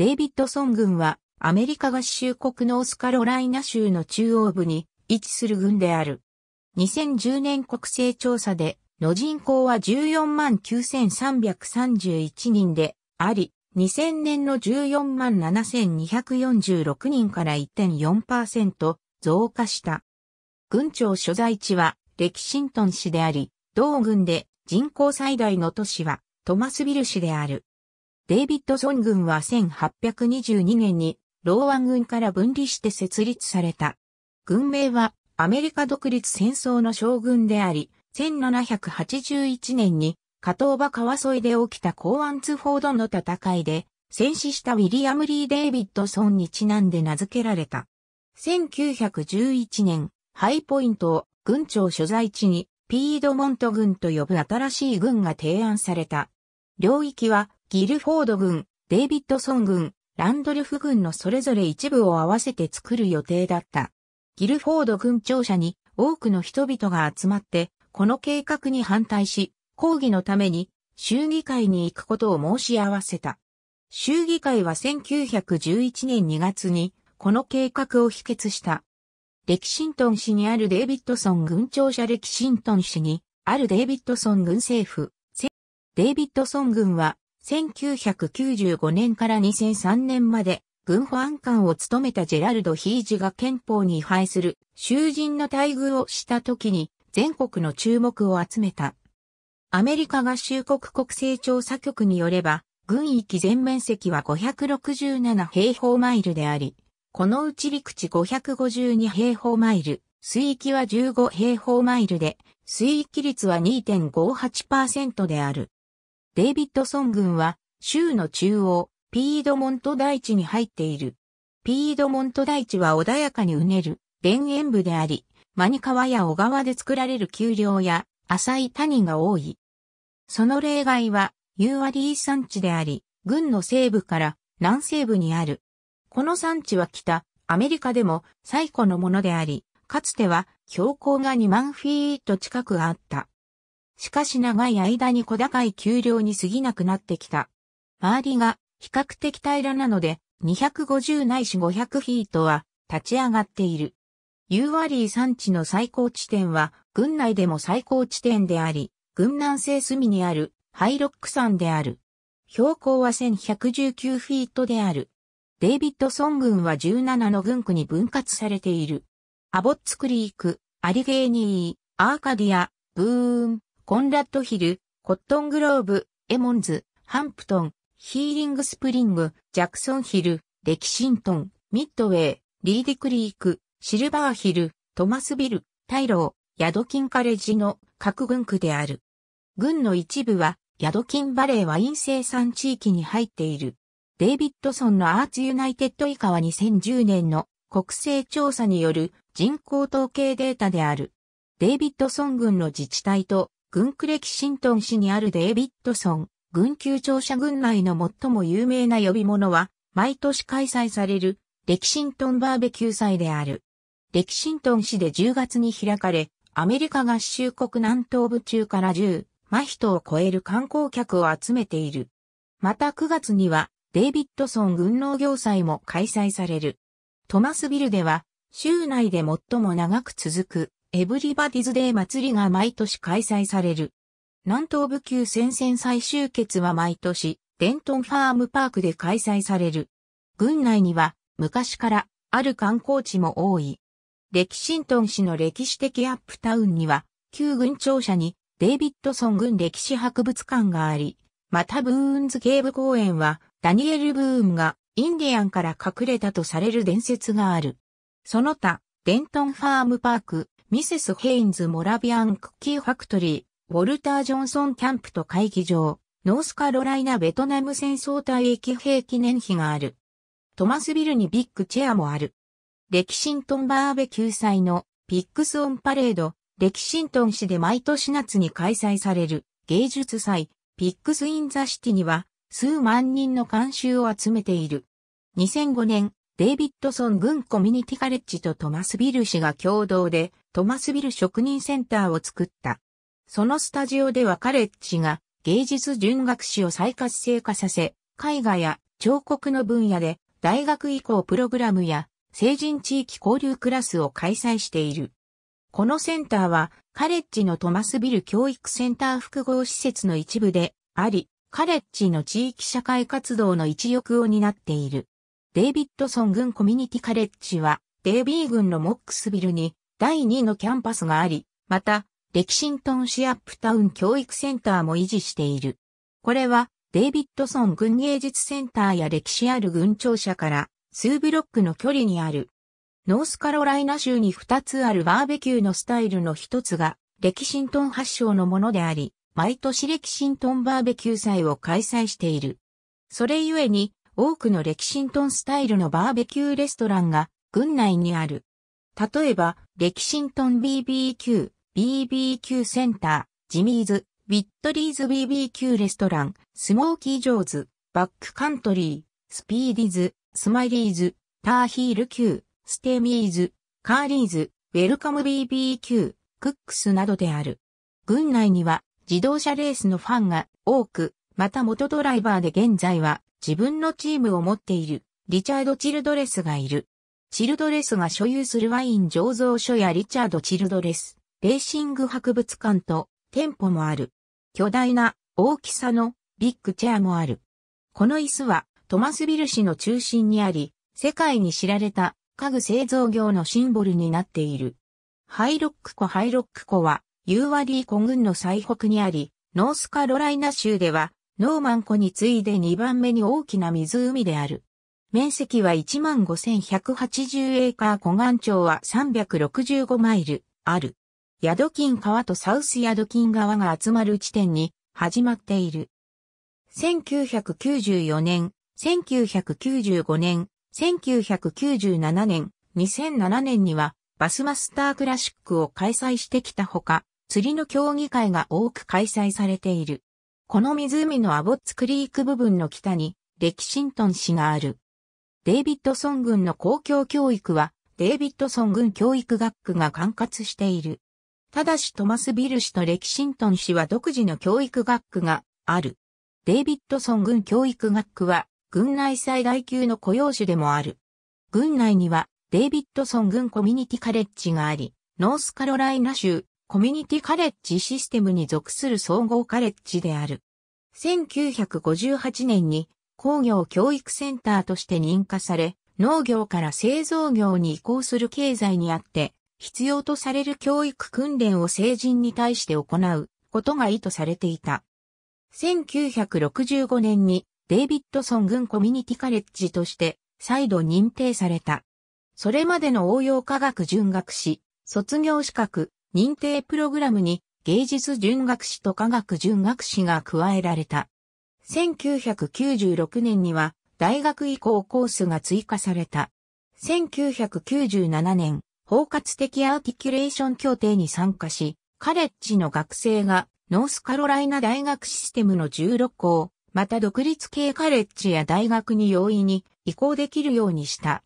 デイビッドソン軍はアメリカ合衆国ノースカロライナ州の中央部に位置する軍である。2010年国勢調査での人口は14万9331人であり、2000年の14万7246人から1.4%増加した。軍庁所在地はレキシントン市であり、同軍で人口最大の都市はトマスビル市である。デイビッドソン軍は1822年にローワン軍から分離して設立された。軍名はアメリカ独立戦争の将軍であり、1781年に加藤場川沿いで起きた港湾通報ツフォードの戦いで戦死したウィリアム・リー・デイビッドソンにちなんで名付けられた。1911年、ハイポイントを軍庁所在地にピードモント軍と呼ぶ新しい軍が提案された。領域はギルフォード軍、デイビッドソン軍、ランドルフ軍のそれぞれ一部を合わせて作る予定だった。ギルフォード軍庁舎に多くの人々が集まって、この計画に反対し、抗議のために衆議会に行くことを申し合わせた。衆議会は1911年2月にこの計画を否決した。レキシントン市にあるデイビッドソン軍庁舎レキシントン市にあるデイビッドソン軍政府。デイビッドソン軍は1995年から2003年まで軍保安官を務めたジェラルド・ヒージが憲法に違反する囚人の待遇をした時に全国の注目を集めた。アメリカ合衆国国勢調査局によれば、軍域全面積は567平方マイルであり、このうち陸地552平方マイル、水域は15平方マイルで、水域率は2.58%である。デイビッドソン郡は、州の中央、ピードモント大地に入っている。ピードモント大地は穏やかにうねる、田園部であり、マニ川や小川で作られる丘陵や、浅い谷が多い。その例外は、ユーワリー山地であり、軍の西部から南西部にある。この山地は北、アメリカでも最古のものであり、かつては標高が2万フィート近くあった。しかし長い間に小高い丘陵に過ぎなくなってきた。周りが比較的平らなので、250ないし500フィートは立ち上がっている。ユーワリー山地の最高地点は、軍内でも最高地点であり、軍南西隅にあるハイロック山である。標高は1119フィートである。デイビッドソン軍は17の軍区に分割されている。アボッツクリーク、アリゲーニー、アーカディア、ブーン、コンラッドヒル、コットングローブ、エモンズ、ハンプトン、ヒーリングスプリング、ジャクソンヒル、レキシントン、ミッドウェイ、リーディクリーク、シルバーヒル、トマスビル、タイロー、ヤドキンカレッジの各軍区である。軍の一部は、ヤドキンバレーワイン生産地域に入っている。デイビッドソンのアーツユナイテッド以下は2010年の国勢調査による人口統計データである。デイビッドソン軍の自治体と軍区歴シントン市にあるデイビッドソン、軍級庁舎軍内の最も有名な呼び物は、毎年開催される、レキシントンバーベキュー祭である。レキシントン市で10月に開かれ、アメリカ合衆国南東部中から10、マヒトを超える観光客を集めている。また9月には、デイビッドソン軍農業祭も開催される。トマスビルでは、州内で最も長く続くエブリバディズデー祭りが毎年開催される。南東部級戦線最終決は毎年、デントンファームパークで開催される。郡内には、昔から、ある観光地も多い。レキシントン市の歴史的アップタウンには、旧軍庁舎に、デイビッドソン軍歴史博物館があり、またブーンズゲーブ公園は、ダニエル・ブーンが、インディアンから隠れたとされる伝説がある。その他、デントンファームパーク、ミセス・ヘインズ・モラビアン・クッキー・ファクトリー、ウォルター・ジョンソン・キャンプと会議場、ノースカロライナ・ベトナム戦争退役兵記念碑がある。トマスビルにビッグチェアもある。レキシントンバーベキュー祭のピックスオンパレード、レキシントン市で毎年夏に開催される芸術祭、ピックスインザシティには数万人の観衆を集めている。2005年、デイビッドソン軍コミュニティカレッジとトマスビル氏が共同でトマスビル職人センターを作った。そのスタジオではカレッジが芸術純学士を再活性化させ、絵画や彫刻の分野で大学以降プログラムや成人地域交流クラスを開催している。このセンターはカレッジのトマスビル教育センター複合施設の一部であり、カレッジの地域社会活動の一翼を担っている。デイビッドソン軍コミュニティカレッジは、デイビー軍のモックスビルに第2のキャンパスがあり、また、レキシントンシアップタウン教育センターも維持している。これは、デイビッドソン軍芸術センターや歴史ある軍庁舎から数ブロックの距離にある。ノースカロライナ州に2つあるバーベキューのスタイルの1つが、レキシントン発祥のものであり、毎年レキシントンバーベキュー祭を開催している。それゆえに、多くのレキシントンスタイルのバーベキューレストランが郡内にある。例えば、レキシントン BBQ、BBQ センター、ジミーズ、ウィットリーズ BBQ レストラン、スモーキージョーズ、バックカントリー、スピーディズ、スマイリーズ、ターヒール Q、ステミーズ、カーリーズ、ウェルカム BBQ、クックスなどである。郡内には自動車レースのファンが多く、また元ドライバーで現在は自分のチームを持っているリチャード・チルドレスがいる。チルドレスが所有するワイン醸造所やリチャード・チルドレス、レーシング博物館と店舗もある。巨大な大きさのビッグチェアもある。この椅子はトマスビル市の中心にあり、世界に知られた家具製造業のシンボルになっている。ハイロック湖ハイロック湖はユーワリー湖群の最北にあり、ノースカロライナ州ではノーマン湖に次いで2番目に大きな湖である。面積は15,180エーカー湖岸町は365マイル、ある。ヤドキン川とサウスヤドキン川が集まる地点に始まっている。1994年、1995年、1997年、2007年にはバスマスタークラシックを開催してきたほか、釣りの競技会が多く開催されている。この湖のアボッツクリーク部分の北に、レキシントン市がある。デイビッドソン郡の公共教育は、デイビッドソン郡教育学区が管轄している。ただしトマスビル市とレキシントン市は独自の教育学区がある。デイビッドソン郡教育学区は、郡内最大級の雇用種でもある。郡内には、デイビッドソン郡コミュニティカレッジがあり、ノースカロライナ州、コミュニティカレッジシステムに属する総合カレッジである。1958年に工業教育センターとして認可され、農業から製造業に移行する経済にあって、必要とされる教育訓練を成人に対して行うことが意図されていた。1965年にデイビッドソン軍コミュニティカレッジとして再度認定された。それまでの応用科学準学士、卒業資格、認定プログラムに芸術準学士と科学準学士が加えられた。1996年には大学移行コースが追加された。1997年、包括的アーティキュレーション協定に参加し、カレッジの学生がノースカロライナ大学システムの16校、また独立系カレッジや大学に容易に移行できるようにした。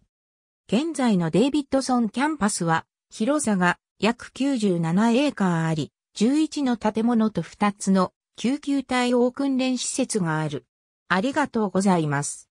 現在のデイビッドソンキャンパスは広さが約97エーカーあり、11の建物と2つの救急隊応訓練施設がある。ありがとうございます。